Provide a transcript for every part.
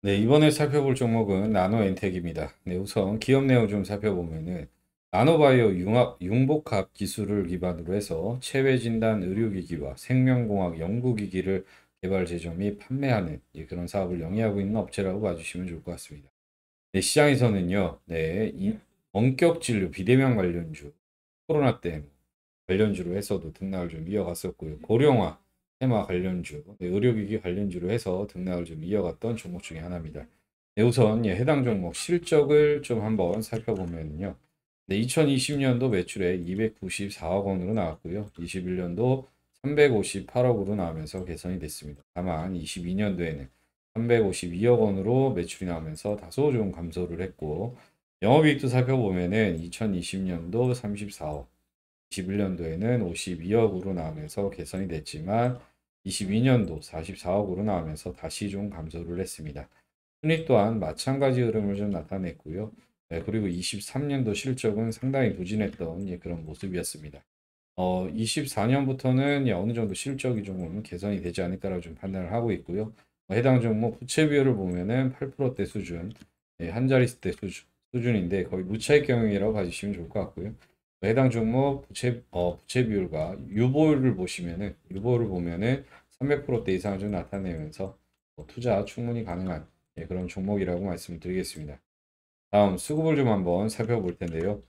네, 이번에 살펴볼 종목은 나노엔텍입니다. 네, 우선 기업 내용 좀 살펴보면은 나노바이오 융합, 융복합 기술을 기반으로 해서 체외 진단 의료기기와 생명공학 연구기기를 개발 제조 및 판매하는 예, 그런 사업을 영위하고 있는 업체라고 봐주시면 좋을 것 같습니다. 네, 시장에서는요, 네, 이 원격 진료 비대면 관련주, 코로나 때 관련주로 해서도 등락을 좀 이어갔었고요. 고령화, 테마 관련주, 네, 의료기기 관련주로 해서 등락을 좀 이어갔던 종목 중에 하나입니다. 네, 우선 예, 해당 종목 실적을 좀 한번 살펴보면요. 네, 2020년도 매출에 294억 원으로 나왔고요. 21년도 358억으로 나오면서 개선이 됐습니다. 다만 22년도에는 352억 원으로 매출이 나오면서 다소 좀 감소를 했고 영업이익도 살펴보면은 2020년도 34억, 21년도에는 52억으로 나오면서 개선이 됐지만 22년도 44억으로 나오면서 다시 좀 감소를 했습니다. 순위 또한 마찬가지 흐름을 좀 나타냈고요. 네, 그리고 23년도 실적은 상당히 부진했던 예, 그런 모습이었습니다. 어, 24년부터는 예, 어느 정도 실적이 조금 개선이 되지 않을까라고 좀 판단을 하고 있고요. 어, 해당 종목 뭐 부채 비율을 보면은 8%대 수준, 예, 한 자릿수 대 수준, 인데 거의 무차익 경영이라고 봐주시면 좋을 것 같고요. 해당 종목 부채, 어, 부채 비율과 유보율을 보시면은 유보율을 보면은 300%대 이상을 좀 나타내면서 뭐 투자 충분히 가능한 예, 그런 종목이라고 말씀드리겠습니다. 다음 수급을 좀 한번 살펴볼 텐데요.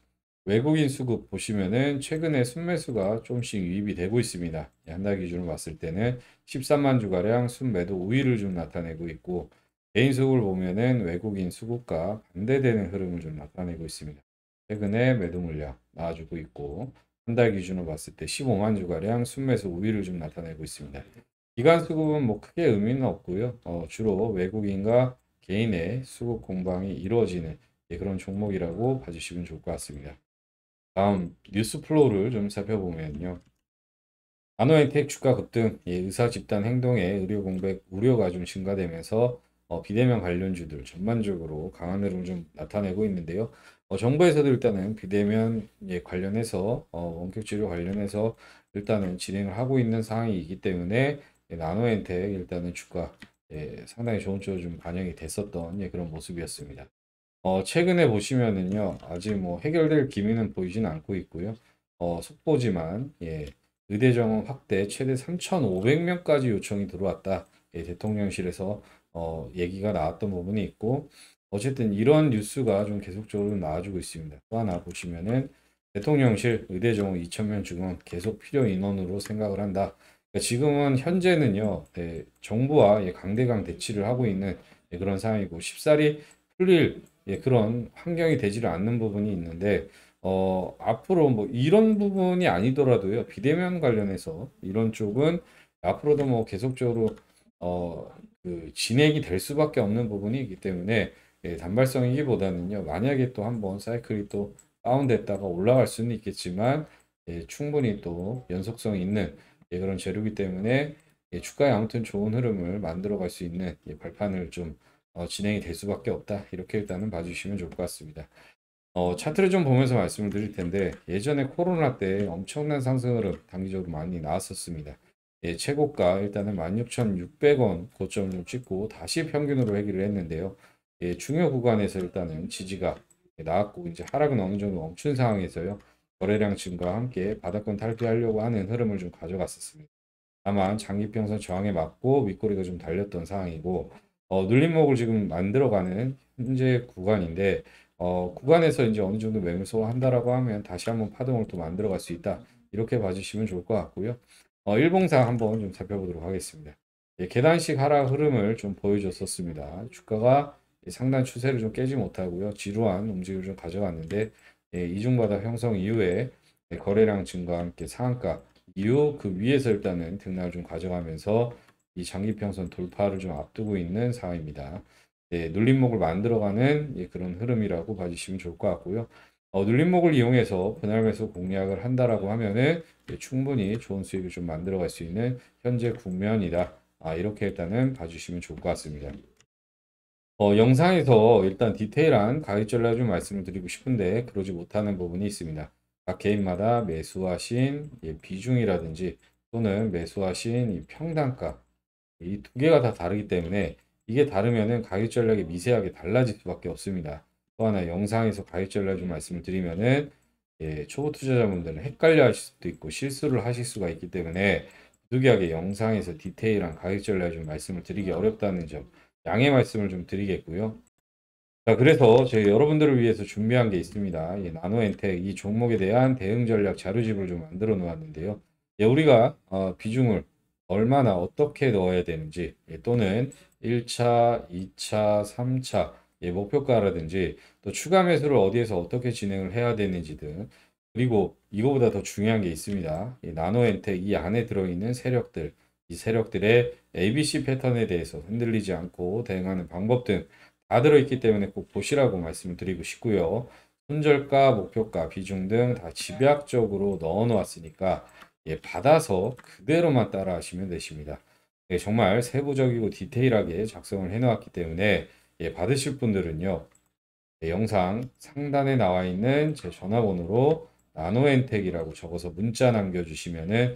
외국인 수급 보시면은 최근에 순매수가 조금씩 유입이 되고 있습니다. 예, 한달 기준으로 봤을 때는 13만 주가량 순매도 우위를 좀 나타내고 있고 개인 수급을 보면은 외국인 수급과 반대되는 흐름을 좀 나타내고 있습니다. 최근에 매도 물량 나와주고 있고 한달 기준으로 봤을 때 15만 주가량 순매수 우위를 좀 나타내고 있습니다. 기간 수급은 뭐 크게 의미는 없고요. 어, 주로 외국인과 개인의 수급 공방이 이루어지는 예, 그런 종목이라고 봐주시면 좋을 것 같습니다. 다음 뉴스 플로우를 좀 살펴보면요. 아노엔텍 주가 급등, 예, 의사 집단 행동에 의료 공백 우려가 좀 증가되면서 어, 비대면 관련주들 전반적으로 강한 흐름 좀 나타내고 있는데요. 어, 정부에서도 일단은 비대면 예, 관련해서 어, 원격 치료 관련해서 일단은 진행을 하고 있는 상황이기 때문에 예, 나노엔텍 일단은 주가 예, 상당히 좋은 쪽으로 좀 반영이 됐었던 예, 그런 모습이었습니다. 어, 최근에 보시면은요 아직 뭐 해결될 기미는 보이진 않고 있고요. 어, 속보지만 예, 의대 정원 확대 최대 3,500명까지 요청이 들어왔다. 예, 대통령실에서 어, 얘기가 나왔던 부분이 있고 어쨌든 이런 뉴스가 좀 계속적으로 나와주고 있습니다. 또 하나 보시면은 대통령실 의대정원 2천명 중원 계속 필요 인원으로 생각을 한다. 그러니까 지금은 현재는요 네, 정부와 예, 강대강 대치를 하고 있는 예, 그런 상황이고 십사리 풀릴 예, 그런 환경이 되지를 않는 부분이 있는데 어, 앞으로 뭐 이런 부분이 아니더라도요 비대면 관련해서 이런 쪽은 앞으로도 뭐 계속적으로 어, 그 진행이 될 수밖에 없는 부분이기 때문에 예, 단발성이기보다는요. 만약에 또 한번 사이클이 또 다운됐다가 올라갈 수는 있겠지만 예, 충분히 또 연속성 있는 예, 그런 재료기 때문에 예, 주가에 아무튼 좋은 흐름을 만들어갈 수 있는 예, 발판을 좀 어, 진행이 될 수밖에 없다. 이렇게 일단은 봐주시면 좋을 것 같습니다. 어, 차트를 좀 보면서 말씀을 드릴 텐데 예전에 코로나 때 엄청난 상승 흐름 단기적으로 많이 나왔었습니다. 예, 최고가 일단은 16,600원 고점을 찍고 다시 평균으로 회귀를 했는데요. 예, 중요 구간에서 일단은 지지가 나왔고 이제 하락은 어느 정도 멈춘 상황에서요. 거래량 증가와 함께 바닥권 탈피하려고 하는 흐름을 좀 가져갔었습니다. 다만 장기평선 저항에 맞고 윗꼬리가 좀 달렸던 상황이고 어, 눌림목을 지금 만들어가는 현재 구간인데 어, 구간에서 이제 어느 정도 매물 소화한다라고 하면 다시 한번 파동을 또 만들어갈 수 있다. 이렇게 봐주시면 좋을 것 같고요. 어, 일봉상 한번 좀 살펴보도록 하겠습니다. 예, 계단식 하락 흐름을 좀 보여줬었습니다. 주가가 상단 추세를 좀 깨지 못하고요. 지루한 움직임을 좀 가져갔는데 예, 이중바다 형성 이후에 거래량 증가와 함께 상한가 이후 그 위에서 일단은 등락을 좀 가져가면서 이 장기평선 돌파를 좀 앞두고 있는 상황입니다. 예, 눌림목을 만들어가는 예, 그런 흐름이라고 봐주시면 좋을 것 같고요. 어, 눌림목을 이용해서 분할 매수 공략을 한다라고 하면은 예, 충분히 좋은 수익을 좀 만들어갈 수 있는 현재 국면이다. 아, 이렇게 일단은 봐주시면 좋을 것 같습니다. 어, 영상에서 일단 디테일한 가격 전략 좀 말씀을 드리고 싶은데 그러지 못하는 부분이 있습니다. 각 개인마다 매수하신 비중이라든지 또는 매수하신 평단가 이 두 개가 다 다르기 때문에 이게 다르면은 가격 전략이 미세하게 달라질 수밖에 없습니다. 또 하나 영상에서 가격 전략 좀 말씀을 드리면은 예, 초보 투자자분들은 헷갈려 하실 수도 있고 실수를 하실 수가 있기 때문에 부득이하게 영상에서 디테일한 가격 전략 좀 말씀을 드리기 어렵다는 점 양해 말씀을 좀 드리겠고요. 자, 그래서 저희 여러분들을 위해서 준비한 게 있습니다. 예, 나노엔텍 이 종목에 대한 대응 전략 자료집을 좀 만들어 놓았는데요. 예, 우리가 어, 비중을 얼마나 어떻게 넣어야 되는지 예, 또는 1차, 2차, 3차 예, 목표가라든지 또 추가 매수를 어디에서 어떻게 진행을 해야 되는지 등 그리고 이거보다 더 중요한 게 있습니다. 예, 나노엔텍 이 안에 들어있는 세력들 이 세력들의 ABC 패턴에 대해서 흔들리지 않고 대응하는 방법 등 다 들어있기 때문에 꼭 보시라고 말씀드리고 싶고요. 손절가, 목표가, 비중 등 다 집약적으로 넣어 놓았으니까 예, 받아서 그대로만 따라 하시면 되십니다. 예, 정말 세부적이고 디테일하게 작성을 해 놓았기 때문에 예, 받으실 분들은요. 예, 영상 상단에 나와 있는 제 전화번호로 나노엔텍이라고 적어서 문자 남겨주시면은